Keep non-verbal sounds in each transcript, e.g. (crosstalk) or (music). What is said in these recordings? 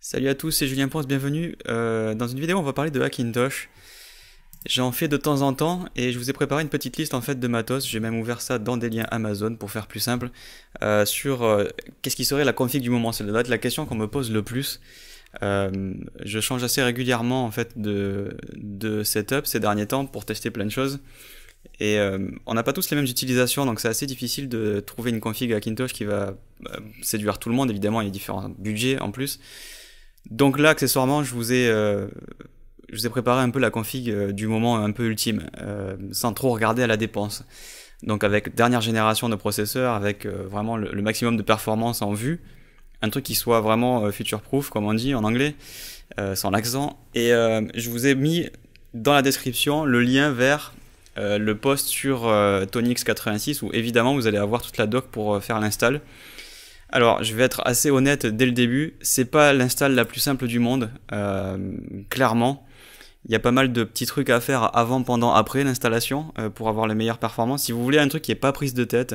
Salut à tous, c'est Julien Ponce, bienvenue. Euh, dans une vidéo, on va parler de Hackintosh. J'en fais de temps en temps et je vous ai préparé une petite liste en fait de matos. J'ai même ouvert ça dans des liens Amazon pour faire plus simple euh, sur euh, qu'est-ce qui serait la config du moment. C'est de la question qu'on me pose le plus. je change assez régulièrement en fait de, de setup ces derniers temps pour tester plein de choses. Et euh, on n'a pas tous les mêmes utilisations, donc c'est assez difficile de trouver une config à Kintosh qui va euh, séduire tout le monde. Évidemment, il y a différents budgets en plus. Donc là, accessoirement, je vous ai, euh, je vous ai préparé un peu la config du moment un peu ultime, sans trop regarder à la dépense. Donc avec dernière génération de processeurs, avec vraiment le, le, maximum de performance en vue, un truc qui soit vraiment future-proof, comme on dit en anglais, sans l'accent. Et je vous ai mis dans la description le lien vers euh, le poste sur euh, Tonix86 où évidemment vous allez avoir toute la doc pour euh, faire l'install. Alors je vais être assez honnête dès le début, c'est pas l'install la plus simple du monde, clairement. Il y a pas mal de petits trucs à faire avant, pendant, après l'installation pour avoir les meilleures performances. Si vous voulez un truc qui est pas prise de tête,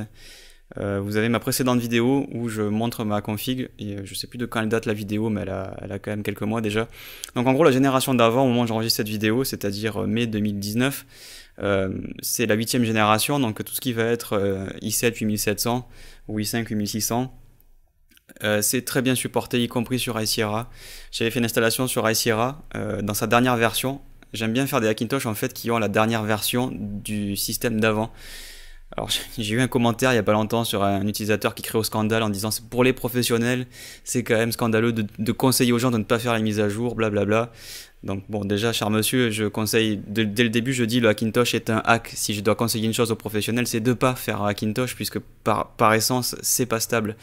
euh, vous avez ma précédente vidéo où je montre ma config, et euh, je sais plus de quand elle date la vidéo, mais elle a, quand même quelques mois déjà. Donc en gros, la génération d'avant, au moment où j'enregistre cette vidéo, c'est-à-dire euh, mai 2019, c'est la huitième génération, donc tout ce qui va être i7 8700 ou i5 8600, c'est très bien supporté, y compris sur iSierra. J'avais fait une installation sur iSierra dans sa dernière version. J'aime bien faire des Hackintosh en fait qui ont la dernière version du système d'avant. Alors j'ai eu un commentaire il n'y a pas longtemps sur un utilisateur qui crée au scandale en disant pour les professionnels c'est quand même scandaleux de, conseiller aux gens de ne pas faire les mises à jour, blablabla. Donc bon déjà cher monsieur, je conseille dès le début je dis le Hackintosh est un hack. Si je dois conseiller une chose aux professionnels c'est de pas faire un Hackintosh puisque par, par essence c'est pas stable.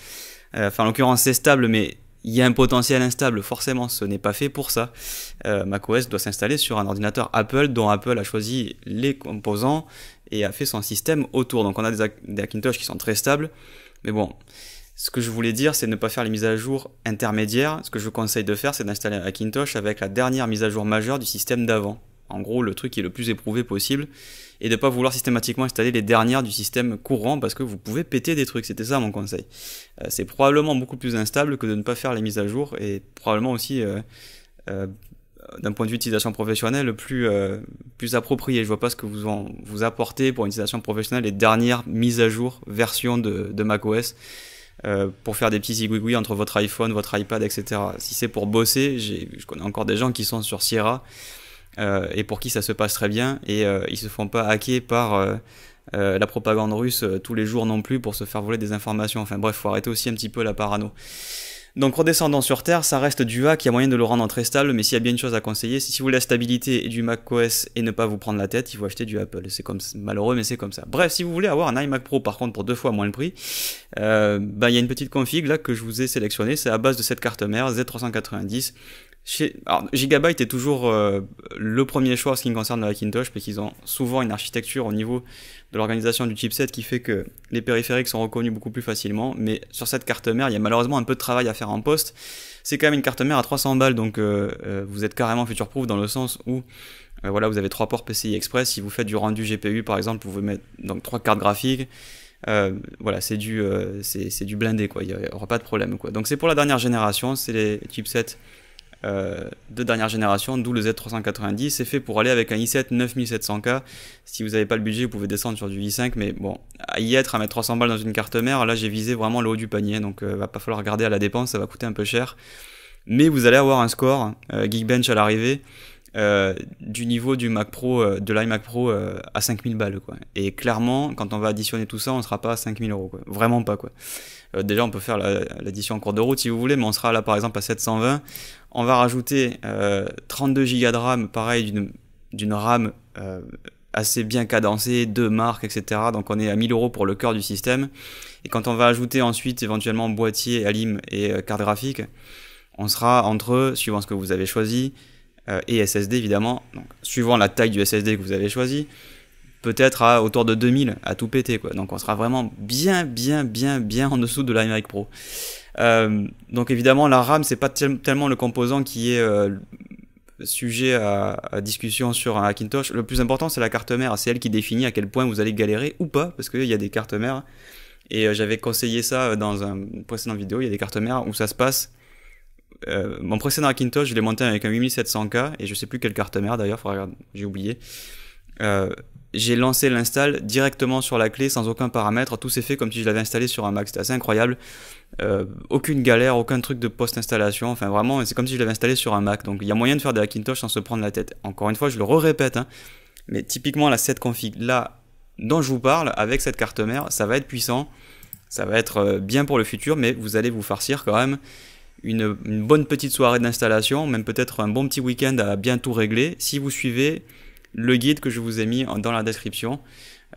Euh, enfin en l'occurrence c'est stable mais il y a un potentiel instable, forcément, ce n'est pas fait pour ça. Euh, macOS doit s'installer sur un ordinateur Apple dont Apple a choisi les composants et a fait son système autour. Donc on a des, Hackintosh qui sont très stables, mais bon, ce que je voulais dire, c'est ne pas faire les mises à jour intermédiaires. Ce que je vous conseille de faire, c'est d'installer un Hackintosh avec la dernière mise à jour majeure du système d'avant. En gros, le truc qui est le plus éprouvé possible. Et de ne pas vouloir systématiquement installer les dernières du système courant parce que vous pouvez péter des trucs. C'était ça mon conseil. Euh, c'est probablement beaucoup plus instable que de ne pas faire les mises à jour et probablement aussi euh, euh, d'un point de vue d'utilisation professionnelle plus, euh, plus approprié. Je vois pas ce que vous vous apportez pour une utilisation professionnelle les dernières mises à jour, versions de, de macOS. Euh, pour faire des petits zigouigouis entre votre iPhone, votre iPad, etc. Si c'est pour bosser, je connais encore des gens qui sont sur Sierra euh, et pour qui ça se passe très bien et euh, ils se font pas hacker par euh, euh la propagande russe tous les jours non plus pour se faire voler des informations. Enfin bref, faut arrêter aussi un petit peu la parano. Donc redescendant sur Terre, ça reste du hack, qui a moyen de le rendre très stable, mais s'il y a bien une chose à conseiller, si vous voulez la stabilité et du macOS et ne pas vous prendre la tête, il faut acheter du Apple. C'est comme malheureux, mais c'est comme ça. Bref, si vous voulez avoir un iMac Pro par contre pour deux fois moins le prix, euh, bah, il y a une petite config là que je vous ai sélectionnée, c'est à base de cette carte mère Z390 alors, Gigabyte est toujours euh, le premier choix en ce qui me concerne la Kintosh parce qu'ils ont souvent une architecture au niveau de l'organisation du chipset qui fait que les périphériques sont reconnus beaucoup plus facilement. Mais sur cette carte mère, il y a malheureusement un peu de travail à faire en poste. C'est quand même une carte mère à 300 balles, donc euh, euh, vous êtes carrément future proof dans le sens où voilà, vous avez trois ports PCI Express. Si vous faites du rendu GPU, par exemple, vous pouvez mettre donc trois cartes graphiques. voilà, c'est du, c'est, du blindé, quoi. Il n'y aura pas de problème, quoi. Donc c'est pour la dernière génération, c'est les chipsets euh, de dernière génération, d'où le Z390. C'est fait pour aller avec un i7 9700K. Si vous n'avez pas le budget, vous pouvez descendre sur du i5, mais bon, à y être, à mettre 300 balles dans une carte mère, là j'ai visé vraiment le haut du panier, donc ne euh, va pas falloir regarder à la dépense, ça va coûter un peu cher. Mais vous allez avoir un score euh, Geekbench à l'arrivée euh, du niveau du Mac Pro, euh, de l'iMac Pro euh, à 5000 balles. Quoi. Et clairement, quand on va additionner tout ça, on ne sera pas à 5000 euros. Quoi. Vraiment pas. Quoi. déjà, on peut faire l'addition en cours de route si vous voulez, mais on sera là par exemple à 720. On va rajouter 32 Go de RAM, pareil, d'une RAM assez bien cadencée, deux marques, etc. Donc on est à 1000 euros pour le cœur du système. Et quand on va ajouter ensuite éventuellement boîtier, alim et carte graphique, on sera entre, suivant ce que vous avez choisi, euh, et SSD évidemment. suivant la taille du SSD que vous avez choisi, peut-être à autour de 2000 à tout péter quoi. Donc on sera vraiment bien bien bien bien en dessous de l'iMac Pro. Euh, donc évidemment la RAM c'est pas tellement le composant qui est euh, sujet à, discussion sur un Hackintosh. Le plus important c'est la carte mère, c'est elle qui définit à quel point vous allez galérer ou pas parce qu'il y a des cartes mères et j'avais conseillé ça dans un précédent vidéo, il y a des cartes mères où ça se passe euh, mon précédent Hackintosh, je l'ai monté avec un 8700K et je sais plus quelle carte mère d'ailleurs, j'ai oublié. Euh, j'ai lancé l'install directement sur la clé sans aucun paramètre. Tout s'est fait comme si je l'avais installé sur un Mac. C'était assez incroyable. Euh, aucune galère, aucun truc de post-installation. Enfin, vraiment, c'est comme si je l'avais installé sur un Mac. Donc, il y a moyen de faire des Hackintosh sans se prendre la tête. Encore une fois, je le répète. Hein, mais typiquement, la set config là dont je vous parle avec cette carte mère, ça va être puissant. Ça va être bien pour le futur, mais vous allez vous farcir quand même une, bonne petite soirée d'installation, même peut-être un bon petit week-end à bien tout régler, si vous suivez le guide que je vous ai mis dans la description,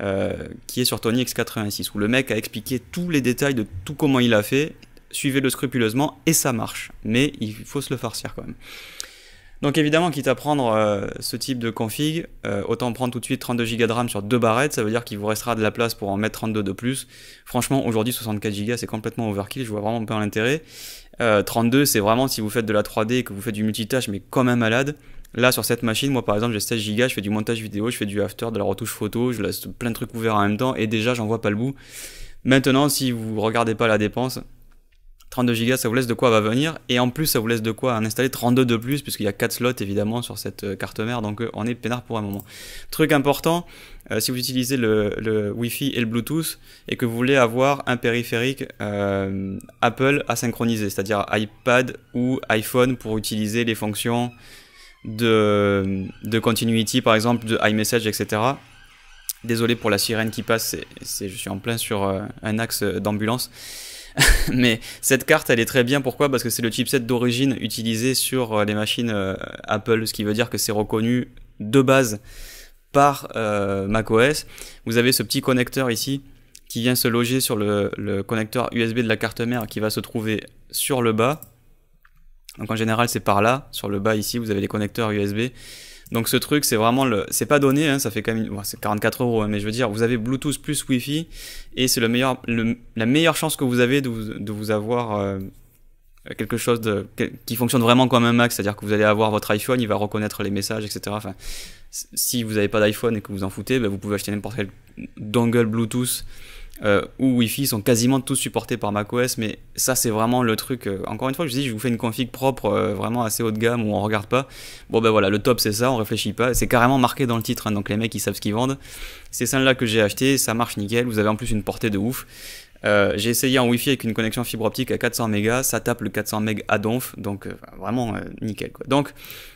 euh, qui est sur Tony X86, où le mec a expliqué tous les détails de tout comment il a fait. Suivez-le scrupuleusement et ça marche. Mais il faut se le farcir quand même. Donc évidemment, quitte à prendre euh, ce type de config, euh, autant prendre tout de suite 32 Go de RAM sur deux barrettes, ça veut dire qu'il vous restera de la place pour en mettre 32 de plus. Franchement, aujourd'hui 64 Go c'est complètement overkill, je vois vraiment pas l'intérêt. 32 euh, c'est vraiment si vous faites de la 3D et que vous faites du multitâche mais comme un malade. Là sur cette machine, moi par exemple j'ai 16 Go, je fais du montage vidéo, je fais du after, de la retouche photo, je laisse plein de trucs ouverts en même temps et déjà j'en vois pas le bout. Maintenant si vous regardez pas la dépense, 32 Go, ça vous laisse de quoi va venir. Et en plus, ça vous laisse de quoi en installer 32 de plus, puisqu'il y a 4 slots évidemment sur cette euh, carte mère. Donc euh, on est peinard pour un moment. Truc important, euh, si vous utilisez le, Wi-Fi et le Bluetooth et que vous voulez avoir un périphérique Apple à synchroniser, c'est-à-dire iPad ou iPhone pour utiliser les fonctions de, continuity, par exemple, de iMessage, etc. Désolé pour la sirène qui passe, je suis en plein sur un axe d'ambulance. (laughs) mais cette carte, elle est très bien. Pourquoi Parce que c'est le chipset d'origine utilisé sur euh, les machines euh, Apple, ce qui veut dire que c'est reconnu de base par euh, macOS. Vous avez ce petit connecteur ici qui vient se loger sur le, connecteur USB de la carte mère qui va se trouver sur le bas. Donc en général c'est par là, sur le bas ici vous avez les connecteurs USB. Donc ce truc, c'est vraiment le, c'est pas donné, hein, ça fait quand même, c'est 44 euros, hein, mais je veux dire, vous avez Bluetooth plus Wi-Fi et c'est le meilleur, la meilleure chance que vous avez de vous, de vous avoir euh, quelque chose de, qui fonctionne vraiment comme un Mac, c'est-à-dire que vous allez avoir votre iPhone, il va reconnaître les messages, etc. Enfin, si vous n'avez pas d'iPhone et que vous en foutez, ben, vous pouvez acheter n'importe quel dongle Bluetooth euh, ou Wi-Fi sont quasiment tous supportés par macOS, mais ça c'est vraiment le truc. Euh, encore une fois, je vous dis, je vous fais une config propre, euh, vraiment assez haut de gamme, où on regarde pas. Bon ben voilà, le top c'est ça, on réfléchit pas. C'est carrément marqué dans le titre, hein, donc les mecs ils savent ce qu'ils vendent. C'est celle-là que j'ai acheté, ça marche nickel. Vous avez en plus une portée de ouf. Euh, j'ai essayé en Wi-Fi avec une connexion fibre optique à 400 mégas, ça tape le 400 mégas à donf, donc euh, vraiment euh, nickel. Donc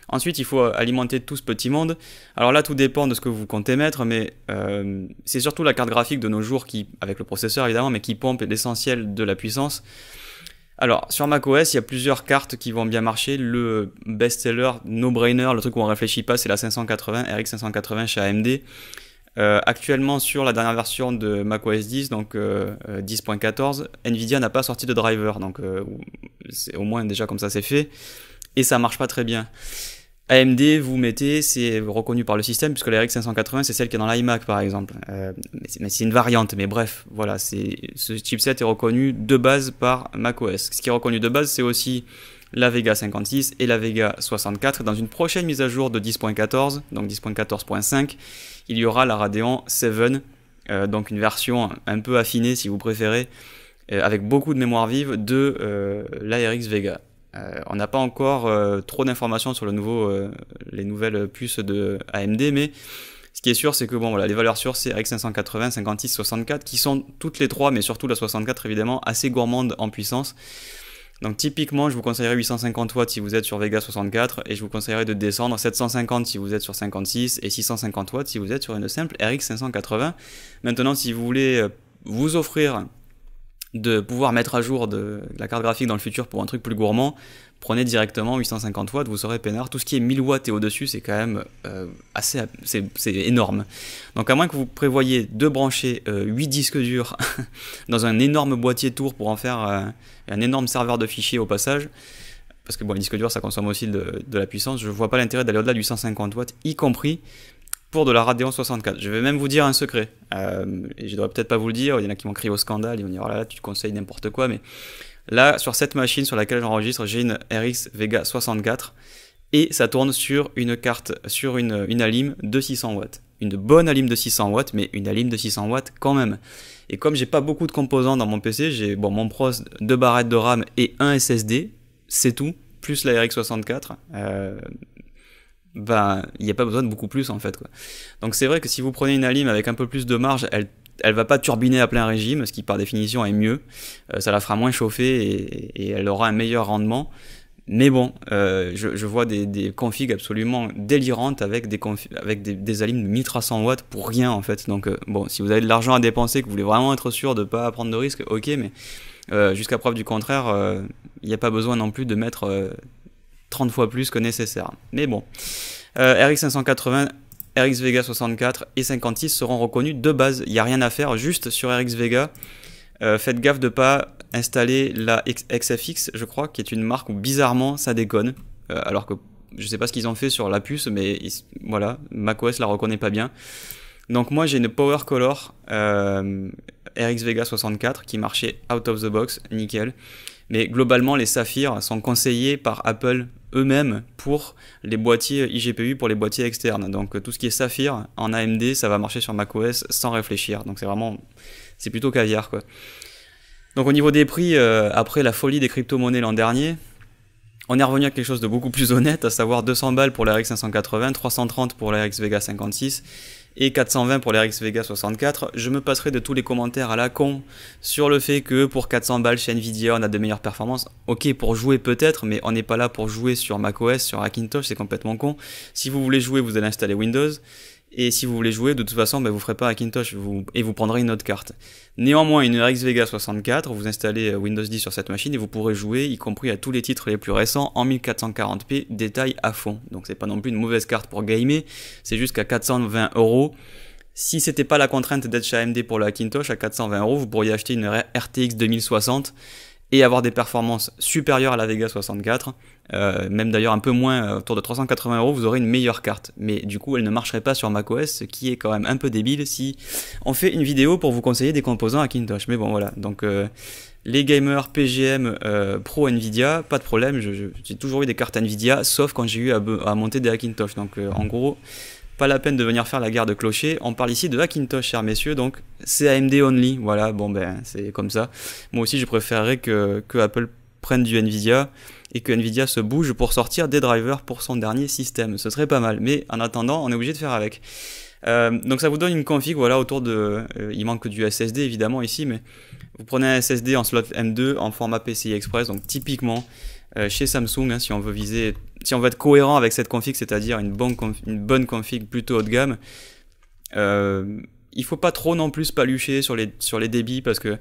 ensuite, il faut alimenter tout ce petit monde. Alors là, tout dépend de ce que vous comptez mettre, mais c'est surtout la carte graphique de nos jours qui, avec le processeur évidemment, mais qui pompe l'essentiel de la puissance. Alors, sur macOS, il y a plusieurs cartes qui vont bien marcher. Le best-seller, no-brainer, le truc où on réfléchit pas, c'est la 580, RX 580 chez AMD. Euh, actuellement, sur la dernière version de macOS 10, donc 10.14, euh, euh, Nvidia n'a pas sorti de driver, donc c'est au moins déjà comme ça c'est fait, et ça marche pas très bien. AMD, vous mettez, c'est reconnu par le système, puisque la RX580, c'est celle qui est dans l'iMac, par exemple. mais c'est une variante, mais bref, voilà, ce chipset est reconnu de base par macOS. Ce qui est reconnu de base, c'est aussi la Vega 56 et la Vega 64. Dans une prochaine mise à jour de 10.14, donc 10.14.5, il y aura la Radeon 7, euh, donc une version un peu affinée si vous préférez, euh, avec beaucoup de mémoire vive de euh, RX Vega. Euh, on n'a pas encore trop d'informations sur le nouveau, les nouvelles puces de AMD, mais ce qui est sûr, c'est que bon, voilà, les valeurs sûres, c'est RX 580, 56, 64, qui sont toutes les trois, mais surtout la 64 évidemment, assez gourmande en puissance. Donc typiquement, je vous conseillerais 850 watts si vous êtes sur Vega 64 et je vous conseillerais de descendre 750 si vous êtes sur 56 et 650 watts si vous êtes sur une simple RX 580. Maintenant, si vous voulez euh, vous offrir de pouvoir mettre à jour de, la carte graphique dans le futur pour un truc plus gourmand, prenez directement 850 watts, vous serez peinard. Tout ce qui est 1000 watts et au-dessus, c'est quand même euh, assez, c'est, énorme. Donc à moins que vous prévoyez de brancher 8 euh, disques durs (laughs) dans un énorme boîtier tour pour en faire euh, un énorme serveur de fichiers au passage, parce que bon, les disques durs ça consomme aussi de, la puissance, je ne vois pas l'intérêt d'aller au-delà du 850 watts, y compris pour de la Radeon 64. Je vais même vous dire un secret. Euh, et je devrais peut-être pas vous le dire. Il y en a qui m'ont crié au scandale. Ils m'ont dit oh là, tu conseilles n'importe quoi. Mais là, sur cette machine sur laquelle j'enregistre, j'ai une RX Vega 64. Et ça tourne sur une carte, sur une, une Alim de 600 watts. Une bonne Alim de 600 watts, mais une Alim de 600 watts quand même. Et comme j'ai pas beaucoup de composants dans mon PC, j'ai bon, mon pros, deux barrettes de RAM et un SSD. C'est tout plus la RX64. Ben, il n'y a pas besoin de beaucoup plus en fait. Donc c'est vrai que si vous prenez une alim avec un peu plus de marge, elle elle va pas turbiner à plein régime, ce qui par définition est mieux. Euh, ça la fera moins chauffer et, elle aura un meilleur rendement. Mais bon, euh, je, vois des, configs absolument délirantes avec des, avec des, de 1300 watts pour rien en fait. Donc euh, bon, si vous avez de l'argent à dépenser, que vous voulez vraiment être sûr de ne pas prendre de risques, ok, mais jusqu'à preuve du contraire, il n'y a pas besoin non plus de mettre 30 fois plus que nécessaire. Mais bon, RX580, euh, RX Vega 64 et 56 seront reconnus de base. Il n'y a rien à faire, juste sur RX Vega. Euh, faites gaffe de ne pas installer la XFX, je crois, qui est une marque où bizarrement ça déconne. Euh, alors que je ne sais pas ce qu'ils ont fait sur la puce, mais voilà, macOS la reconnaît pas bien. Donc moi j'ai une Power Color RX Vega 64 qui marchait out of the box, nickel. Mais globalement, les saphirs sont conseillés par Apple eux-mêmes pour les boîtiers IGPU, pour les boîtiers externes. Donc tout ce qui est saphir en AMD, ça va marcher sur macOS sans réfléchir. Donc c'est vraiment, c'est plutôt caviar quoi. Donc au niveau des prix, euh, après la folie des crypto-monnaies l'an dernier, on est revenu à quelque chose de beaucoup plus honnête, à savoir 200 balles pour la 580, 330 pour la Vega 56 et 420 pour RX Vega 64. Je me passerai de tous les commentaires à la con sur le fait que pour 400 balles chez Nvidia, on a de meilleures performances. Ok, pour jouer peut-être, mais on n'est pas là pour jouer sur macOS, sur Hackintosh, c'est complètement con. Si vous voulez jouer, vous allez installer Windows. Et si vous voulez jouer, de toute façon, bah, vous ne ferez pas Hackintosh vous, et vous prendrez une autre carte. Néanmoins, une RX Vega 64, vous installez euh, Windows 10 sur cette machine et vous pourrez jouer, y compris à tous les titres les plus récents, en 1440p, détail à fond. Donc c'est pas non plus une mauvaise carte pour gamer, c'est jusqu'à 420 euros. Si c'était pas la contrainte d'être chez AMD pour le Hackintosh, à 420 euros, vous pourriez acheter une RTX 2060 et avoir des performances supérieures à la Vega 64, euh, même d'ailleurs un peu moins, euh, autour de 380 euros, vous aurez une meilleure carte. Mais du coup, elle ne marcherait pas sur macOS, ce qui est quand même un peu débile si on fait une vidéo pour vous conseiller des composants à Kintosh. Mais bon, voilà. Donc, euh, les gamers PGM Pro Nvidia, pas de problème. J'ai toujours eu des cartes Nvidia, sauf quand j'ai eu à, monter des Hackintosh. Donc, en gros, pas la peine de venir faire la guerre de clocher. On parle ici de Hackintosh, chers messieurs, donc c'est AMD only. Voilà, bon ben c'est comme ça. Moi aussi, je préférerais que, Apple prenne du Nvidia et que Nvidia se bouge pour sortir des drivers pour son dernier système. Ce serait pas mal, mais en attendant, on est obligé de faire avec. Euh, donc ça vous donne une config, voilà, autour de... Euh, il manque du SSD évidemment ici, mais vous prenez un SSD en slot M2 en format PCI Express, donc typiquement euh, chez Samsung, hein, si on veut viser si on veut être cohérent avec cette config, c'est-à-dire une bonne, config, plutôt haut de gamme, euh, il faut pas trop non plus palucher sur les, sur les débits parce que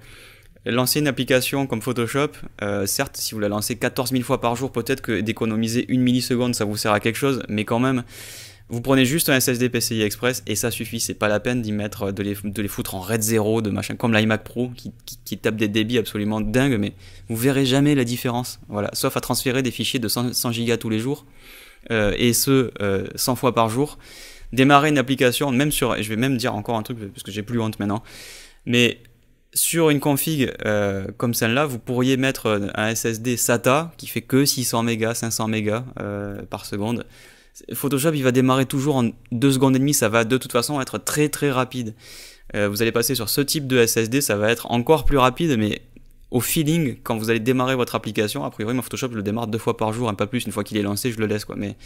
lancer une application comme Photoshop, euh, certes, si vous la lancez 14 000 fois par jour, peut-être que d'économiser une milliseconde, ça vous sert à quelque chose, mais quand même, vous prenez juste un SSD PCI Express et ça suffit, c'est pas la peine d'y mettre, de les, de les, foutre en RAID 0, de machin, comme l'iMac Pro qui, tape des débits absolument dingues, mais vous verrez jamais la différence, voilà, sauf à transférer des fichiers de 100, Go tous les jours, euh, et ce, 100 euh, fois par jour. Démarrer une application, même sur, je vais même dire encore un truc, parce que j'ai plus honte maintenant, mais sur une config euh, comme celle-là, vous pourriez mettre un SSD SATA qui fait que 600 mégas, 500 mégas par seconde. Photoshop, il va démarrer toujours en 2 secondes et demie, ça va de toute façon être très très rapide. Euh, vous allez passer sur ce type de SSD, ça va être encore plus rapide, mais au feeling, quand vous allez démarrer votre application, a priori, mon Photoshop, je le démarre deux fois par jour, un peu plus, une fois qu'il est lancé, je le laisse, quoi. Mais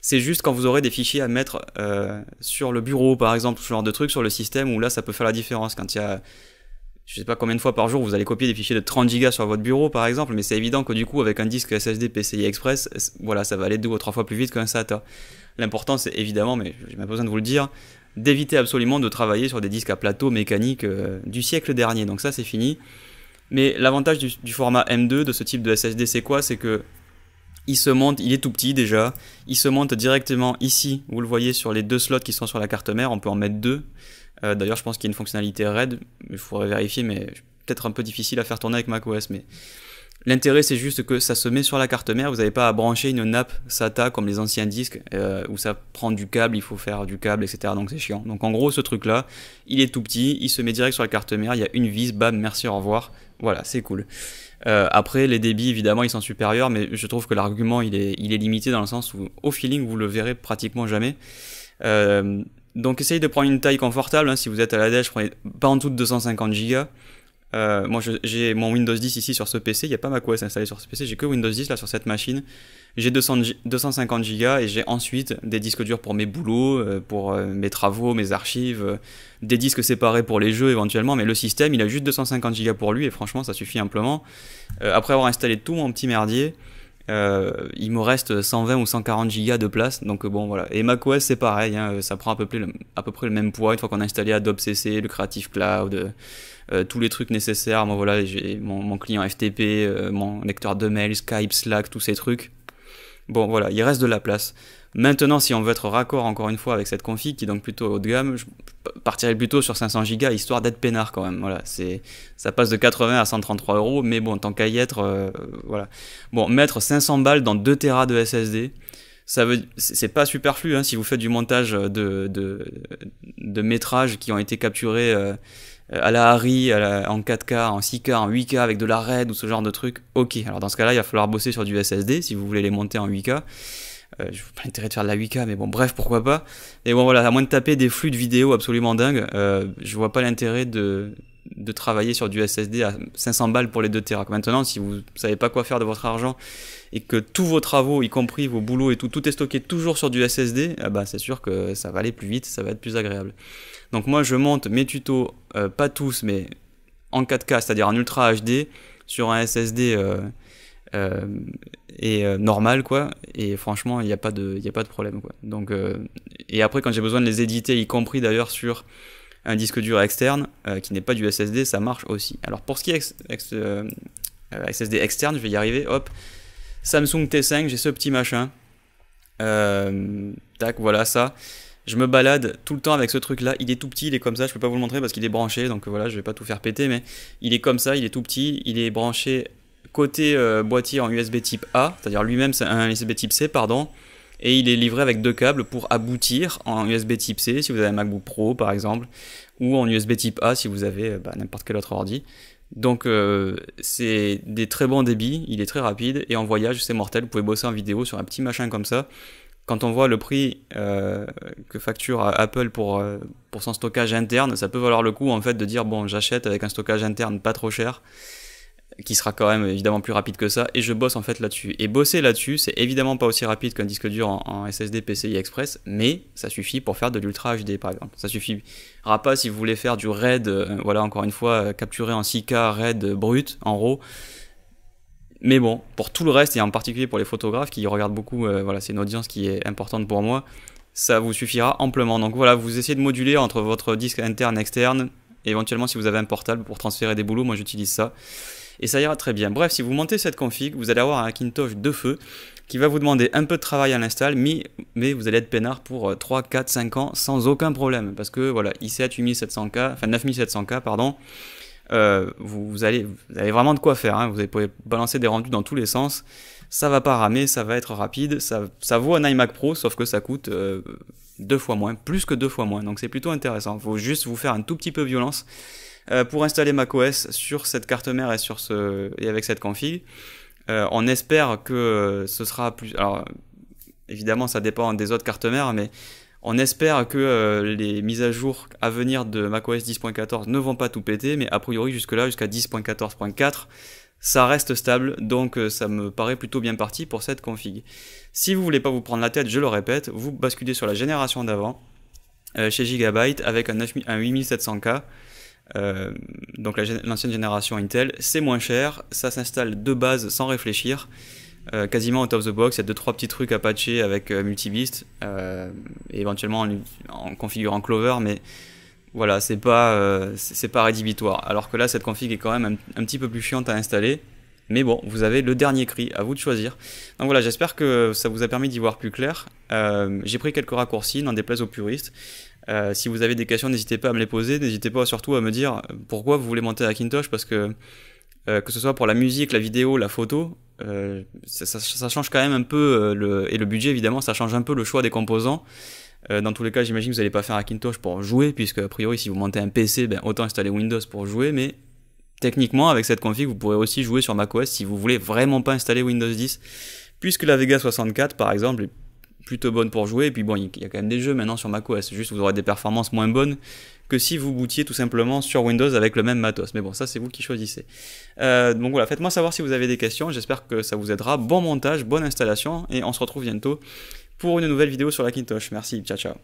c'est juste quand vous aurez des fichiers à mettre euh, sur le bureau, par exemple, ce genre de truc, sur le système, où là, ça peut faire la différence. Quand il y a je sais pas combien de fois par jour vous allez copier des fichiers de 30 Go sur votre bureau par exemple, mais c'est évident que du coup avec un disque SSD PCI Express, euh, voilà, ça va aller deux ou trois fois plus vite qu'un SATA. L'important c'est évidemment, mais j'ai même pas besoin de vous le dire, d'éviter absolument de travailler sur des disques à plateau mécanique euh, du siècle dernier. Donc ça c'est fini. Mais l'avantage du, du, format M2 de ce type de SSD c'est quoi C'est que il se monte, il est tout petit déjà, il se monte directement ici, vous le voyez sur les deux slots qui sont sur la carte mère, on peut en mettre deux. Euh, d'ailleurs, je pense qu'il y a une fonctionnalité RAID, il faudrait vérifier, mais peut-être un peu difficile à faire tourner avec macOS. Mais l'intérêt, c'est juste que ça se met sur la carte mère. Vous n'avez pas à brancher une nappe SATA comme les anciens disques euh, où ça prend du câble, il faut faire du câble, etc. Donc c'est chiant. Donc en gros, ce truc-là, il est tout petit, il se met direct sur la carte mère. Il y a une vis, bam, merci, au revoir. Voilà, c'est cool. Euh, après, les débits, évidemment, ils sont supérieurs, mais je trouve que l'argument, il est, limité dans le sens où, au feeling, vous le verrez pratiquement jamais. Donc essayez de prendre une taille confortable. Hein. Si vous êtes à la dèche, prenez pas en dessous de 250 Go. Euh, moi, j'ai mon Windows 10 ici sur ce PC. Il n'y a pas macOS installé sur ce PC. J'ai que Windows 10 là sur cette machine. J'ai 250 Go et j'ai ensuite des disques durs pour mes boulots, euh, pour euh, mes travaux, mes archives, des disques séparés pour les jeux éventuellement. Mais le système, il a juste 250 Go pour lui et franchement, ça suffit amplement. après avoir installé tout mon petit merdier, euh, il me reste 120 ou 140 gigas de place. Donc euh, bon, voilà. Et macOS, c'est pareil. Hein, euh, ça prend à peu, près le, même poids une fois qu'on a installé Adobe CC, le Creative Cloud, tous les trucs nécessaires. Moi, voilà, j'ai mon, client FTP, mon lecteur de mail, Skype, Slack, tous ces trucs. Bon, voilà, il reste de la place. Maintenant, si on veut être raccord encore une fois avec cette config qui est donc plutôt haut de gamme, je partirais plutôt sur 500 Go histoire d'être peinard quand même. Voilà, c'est ça passe de 80 à 133 euros, mais bon, tant qu'à y être, euh, voilà. Bon, mettre 500 balles dans 2 Tera de SSD, ça veut, c'est pas superflu hein, si vous faites du montage de, de, métrages qui ont été capturés euh, à la Harry, en 4K, en 6K, en 8K avec de la RAID ou ce genre de trucs Ok, alors dans ce cas-là, il va falloir bosser sur du SSD si vous voulez les monter en 8K ne euh, vois pas l'intérêt de faire de la 8K, mais bon, bref, pourquoi pas. Et bon, voilà, à moins de taper des flux de vidéos absolument dingues, euh, je vois pas l'intérêt de, de travailler sur du SSD à 500 balles pour les 2 Tera. Maintenant, si vous savez pas quoi faire de votre argent et que tous vos travaux, y compris vos boulots et tout, tout est stocké toujours sur du SSD, eh ben, c'est sûr que ça va aller plus vite, ça va être plus agréable. Donc moi, je monte mes tutos, euh, pas tous, mais en 4K, c'est-à-dire en Ultra HD, sur un SSD et normal, quoi. Et franchement, il n'y a, pas de, a pas de problème. Quoi. Donc, euh, et après, quand j'ai besoin de les éditer, y compris d'ailleurs sur un disque dur externe euh, qui n'est pas du SSD, ça marche aussi. Alors pour ce qui est euh, SSD externe, je vais y arriver. Hop, Samsung T5, j'ai ce petit machin. tac, voilà ça. Je me balade tout le temps avec ce truc là. Il est tout petit, il est comme ça. Je peux pas vous le montrer parce qu'il est branché, donc voilà, je vais pas tout faire péter, mais il est comme ça, il est tout petit, il est branché côté euh, boîtier en USB type A, c'est-à-dire lui-même c'est un USB type C, pardon, et il est livré avec deux câbles pour aboutir en USB type C si vous avez un MacBook Pro par exemple, ou en USB type A si vous avez euh, bah, n'importe quel autre ordi. Donc euh, c'est des très bons débits, il est très rapide et en voyage c'est mortel, vous pouvez bosser en vidéo sur un petit machin comme ça. Quand on voit le prix que facture Apple pour, pour son stockage interne, ça peut valoir le coup en fait de dire bon j'achète avec un stockage interne pas trop cher qui sera quand même évidemment plus rapide que ça, et je bosse en fait là-dessus. Et bosser là-dessus, c'est évidemment pas aussi rapide qu'un disque dur en, SSD PCI Express, mais ça suffit pour faire de l'Ultra HD par exemple. Ça suffira pas si vous voulez faire du RAID, euh, voilà encore une fois, euh, capturé en 6K RAID brut, en RAW. Mais bon, pour tout le reste, et en particulier pour les photographes qui regardent beaucoup, euh, voilà, c'est une audience qui est importante pour moi, ça vous suffira amplement. Donc voilà, vous essayez de moduler entre votre disque interne, externe, éventuellement si vous avez un portable pour transférer des boulots, moi j'utilise ça et ça ira très bien. Bref, si vous montez cette config, vous allez avoir un Hackintosh de feu qui va vous demander un peu de travail à l'install, mais vous allez être peinard pour 3, 4, 5 ans sans aucun problème. Parce que voilà, i7 8700K, enfin 9700K, pardon, euh, vous, allez, avez vraiment de quoi faire. Hein. Vous pouvez balancer des rendus dans tous les sens. Ça va pas ramer, ça va être rapide. Ça, ça vaut un iMac Pro, sauf que ça coûte euh, deux fois moins, plus que deux fois moins. Donc c'est plutôt intéressant. Il Faut juste vous faire un tout petit peu violence euh, pour installer macOS sur cette carte mère et, avec cette config. Euh, on espère que ce sera plus... Alors, évidemment, ça dépend des autres cartes mères, mais on espère que euh, les mises à jour à venir de macOS 10.14 ne vont pas tout péter, mais a priori jusque-là, jusqu'à 10.14.4, ça reste stable, donc ça me paraît plutôt bien parti pour cette config. Si vous voulez pas vous prendre la tête, je le répète, vous basculez sur la génération d'avant, chez Gigabyte, avec un 8700K, euh, donc l'ancienne génération Intel, c'est moins cher, ça s'installe de base sans réfléchir, euh, quasiment out of the box, il y a deux trois petits trucs à patcher avec euh, euh et éventuellement en, configurant Clover, mais voilà, c'est pas c'est pas rédhibitoire. Alors que là, cette config est quand même un, petit peu plus chiante à installer. Mais bon, vous avez le dernier cri, à vous de choisir. Donc voilà, j'espère que ça vous a permis d'y voir plus clair. J'ai pris quelques raccourcis, n'en déplaise aux puristes. Euh, si vous avez des questions, n'hésitez pas à me les poser. N'hésitez pas surtout à me dire pourquoi vous voulez monter à Hackintosh parce que euh, que ce soit pour la musique, la vidéo, la photo, euh, ça, change quand même un peu le, et le budget évidemment, ça change un peu le choix des composants. dans tous les cas, j'imagine que vous n'allez pas faire Hackintosh pour jouer puisque a priori, si vous montez un PC, ben, autant installer Windows pour jouer. Mais techniquement, avec cette config, vous pourrez aussi jouer sur macOS si vous voulez vraiment pas installer Windows 10 puisque la Vega 64 par exemple plutôt bonne pour jouer. Et puis bon, il y a quand même des jeux maintenant sur macOS. Juste, vous aurez des performances moins bonnes que si vous boutiez tout simplement sur Windows avec le même matos. Mais bon, ça c'est vous qui choisissez. Euh, donc voilà, faites-moi savoir si vous avez des questions. J'espère que ça vous aidera. Bon montage, bonne installation et on se retrouve bientôt pour une nouvelle vidéo sur la Kintosh. Merci, ciao ciao.